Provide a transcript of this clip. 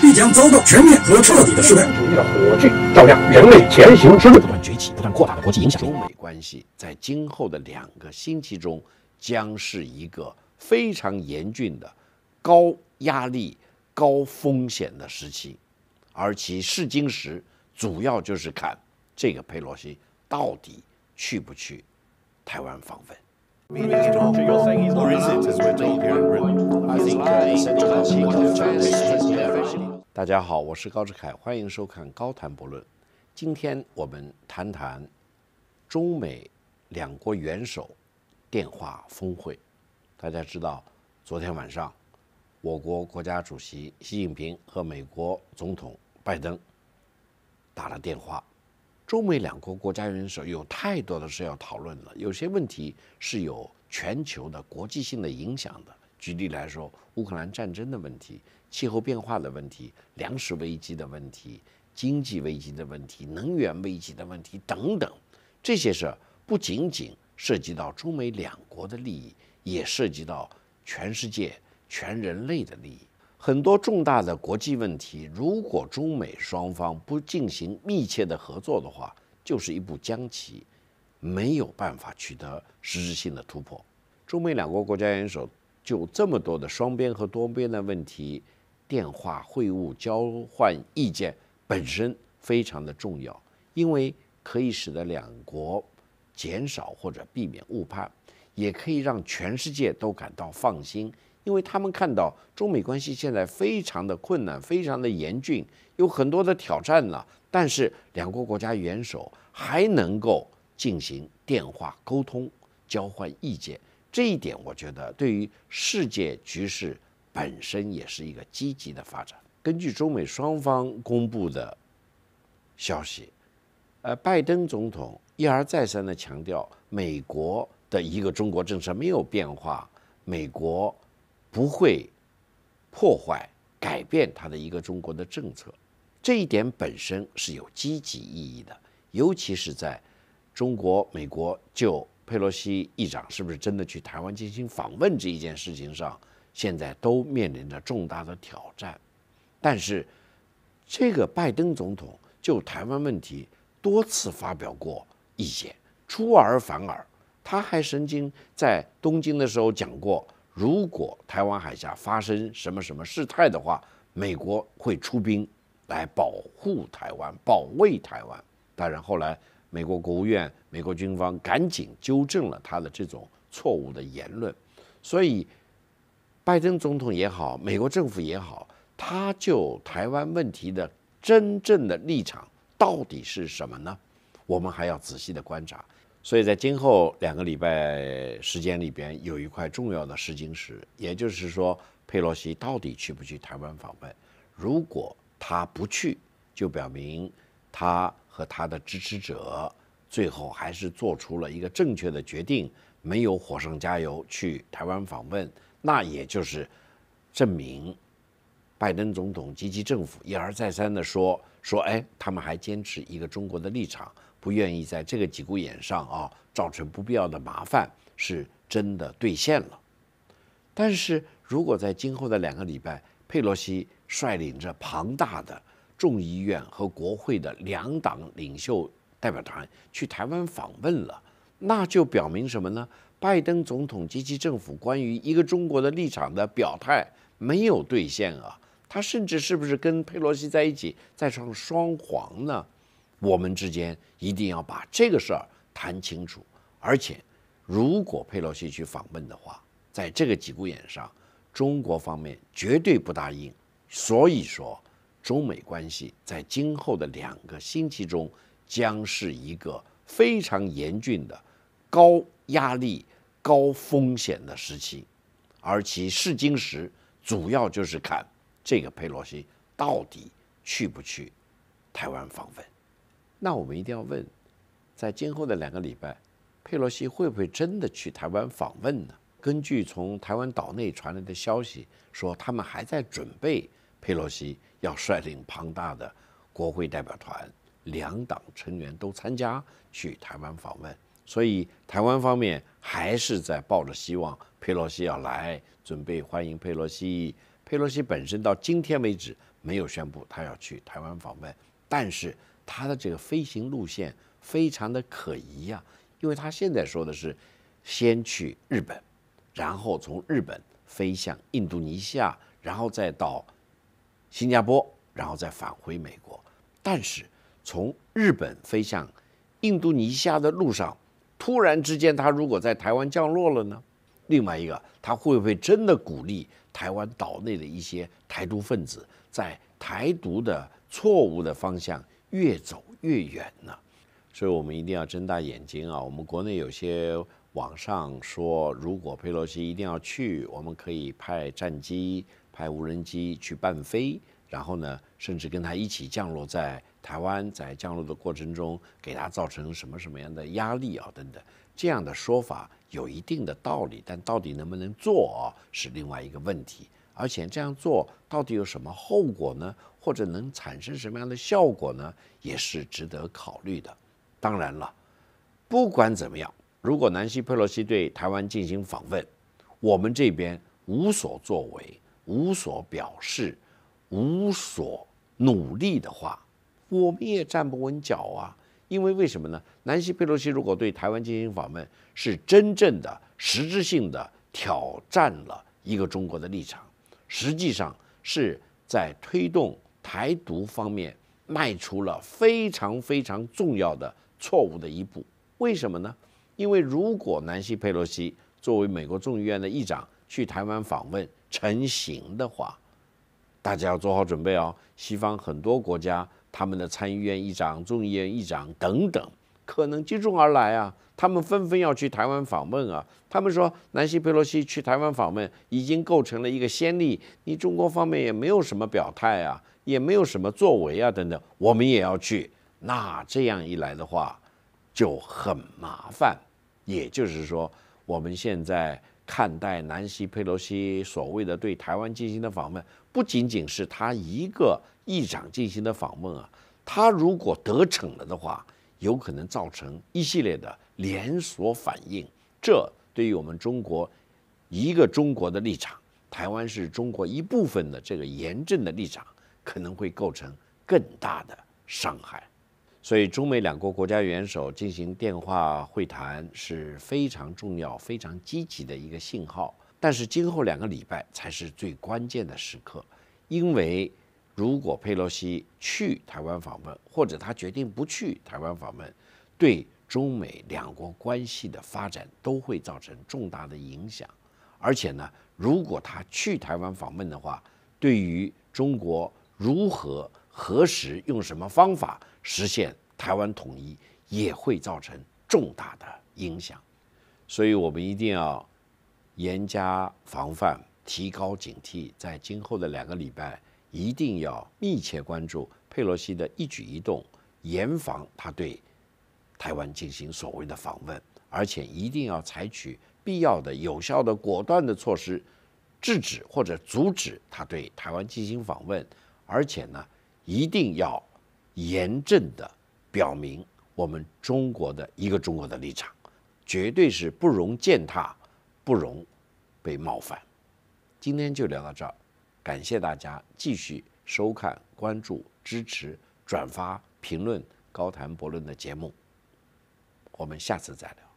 必将遭到全面和彻底的失败。主义的火炬照亮人类前行之路，不断崛起、不断扩大的国际影响力。中美关系在今后的两个星期中将是一个非常严峻的、高压力、高风险的时期，而其试金石主要就是看这个佩洛西到底去不去台湾访问。大家好，我是高志凯，欢迎收看《高谈博论》。今天我们谈谈中美两国元首电话峰会。大家知道，昨天晚上，我国国家主席习近平和美国总统拜登打了电话。中美两国国家元首有太多的事要讨论了，有些问题是有全球的、国际性的影响的。举例来说，乌克兰战争的问题、气候变化的问题、粮食危机的问题、经济危机的问题、能源危机的问题等等，这些事不仅仅涉及到中美两国的利益，也涉及到全世界、全人类的利益。很多重大的国际问题，如果中美双方不进行密切的合作的话，就是一步僵棋，没有办法取得实质性的突破。中美两国国家元首就这么多的双边和多边的问题电话会晤、交换意见，本身非常的重要，因为可以使得两国减少或者避免误判，也可以让全世界都感到放心。因为他们看到中美关系现在非常的困难，非常的严峻，有很多的挑战呢。但是两国国家元首还能够进行电话沟通，交换意见，这一点我觉得对于世界局势本身也是一个积极的发展。根据中美双方公布的消息，呃，拜登总统一而再三的强调，美国的一个中国政策没有变化，美国。不会破坏、改变他的一个中国的政策，这一点本身是有积极意义的。尤其是在中国、美国就佩洛西议长是不是真的去台湾进行访问这一件事情上，现在都面临着重大的挑战。但是，这个拜登总统就台湾问题多次发表过意见，出尔反尔。他还曾经在东京的时候讲过。如果台湾海峡发生什么什么事态的话，美国会出兵来保护台湾、保卫台湾。当然，后来美国国务院、美国军方赶紧纠正了他的这种错误的言论。所以，拜登总统也好，美国政府也好，他就台湾问题的真正的立场到底是什么呢？我们还要仔细的观察。所以在今后两个礼拜时间里边，有一块重要的试金石，也就是说，佩洛西到底去不去台湾访问？如果他不去，就表明他和他的支持者最后还是做出了一个正确的决定，没有火上加油去台湾访问，那也就是证明拜登总统及其政府一而再三地说，说哎，他们还坚持一个中国的立场。不愿意在这个脊骨眼上啊造成不必要的麻烦，是真的兑现了。但是如果在今后的两个礼拜，佩洛西率领着庞大的众议院和国会的两党领袖代表团去台湾访问了，那就表明什么呢？拜登总统及其政府关于一个中国的立场的表态没有兑现啊！他甚至是不是跟佩洛西在一起在唱双簧呢？我们之间一定要把这个事儿谈清楚，而且，如果佩洛西去访问的话，在这个节骨眼上，中国方面绝对不答应。所以说，中美关系在今后的两个星期中将是一个非常严峻的、高压力、高风险的时期，而其试金石主要就是看这个佩洛西到底去不去台湾访问。那我们一定要问，在今后的两个礼拜，佩洛西会不会真的去台湾访问呢？根据从台湾岛内传来的消息，说他们还在准备佩洛西要率领庞大的国会代表团，两党成员都参加去台湾访问。所以台湾方面还是在抱着希望，佩洛西要来，准备欢迎佩洛西。佩洛西本身到今天为止没有宣布他要去台湾访问，但是。他的这个飞行路线非常的可疑啊，因为他现在说的是，先去日本，然后从日本飞向印度尼西亚，然后再到新加坡，然后再返回美国。但是从日本飞向印度尼西亚的路上，突然之间他如果在台湾降落了呢？另外一个，他会不会真的鼓励台湾岛内的一些台独分子在台独的错误的方向？越走越远呢，所以我们一定要睁大眼睛啊！我们国内有些网上说，如果佩洛西一定要去，我们可以派战机、派无人机去伴飞，然后呢，甚至跟他一起降落在台湾，在降落的过程中给他造成什么什么样的压力啊，等等，这样的说法有一定的道理，但到底能不能做啊，是另外一个问题，而且这样做到底有什么后果呢？或者能产生什么样的效果呢？也是值得考虑的。当然了，不管怎么样，如果南希·佩洛西对台湾进行访问，我们这边无所作为、无所表示、无所努力的话，我们也站不稳脚啊。因为为什么呢？南希·佩洛西如果对台湾进行访问，是真正的实质性的挑战了一个中国的立场，实际上是在推动。台独方面迈出了非常非常重要的错误的一步，为什么呢？因为如果南希佩洛西作为美国众议院的议长去台湾访问成行的话，大家要做好准备哦，西方很多国家他们的参议院议长、众议院议长等等。可能接踵而来啊，他们纷纷要去台湾访问啊。他们说，南希·佩洛西去台湾访问已经构成了一个先例，你中国方面也没有什么表态啊，也没有什么作为啊，等等。我们也要去，那这样一来的话，就很麻烦。也就是说，我们现在看待南希·佩洛西所谓的对台湾进行的访问，不仅仅是他一个议长进行的访问啊，他如果得逞了的话。有可能造成一系列的连锁反应，这对于我们中国一个中国的立场，台湾是中国一部分的这个严正的立场，可能会构成更大的伤害。所以，中美两国国家元首进行电话会谈是非常重要、非常积极的一个信号。但是，今后两个礼拜才是最关键的时刻，因为。如果佩洛西去台湾访问，或者他决定不去台湾访问，对中美两国关系的发展都会造成重大的影响。而且呢，如果他去台湾访问的话，对于中国如何何时用什么方法实现台湾统一也会造成重大的影响。所以，我们一定要严加防范，提高警惕，在今后的两个礼拜。一定要密切关注佩洛西的一举一动，严防他对台湾进行所谓的访问，而且一定要采取必要的、有效的、果断的措施，制止或者阻止他对台湾进行访问，而且呢，一定要严正的表明我们中国的一个中国的立场，绝对是不容践踏、不容被冒犯。今天就聊到这儿。感谢大家继续收看、关注、支持、转发、评论《高谈博论》的节目，我们下次再聊。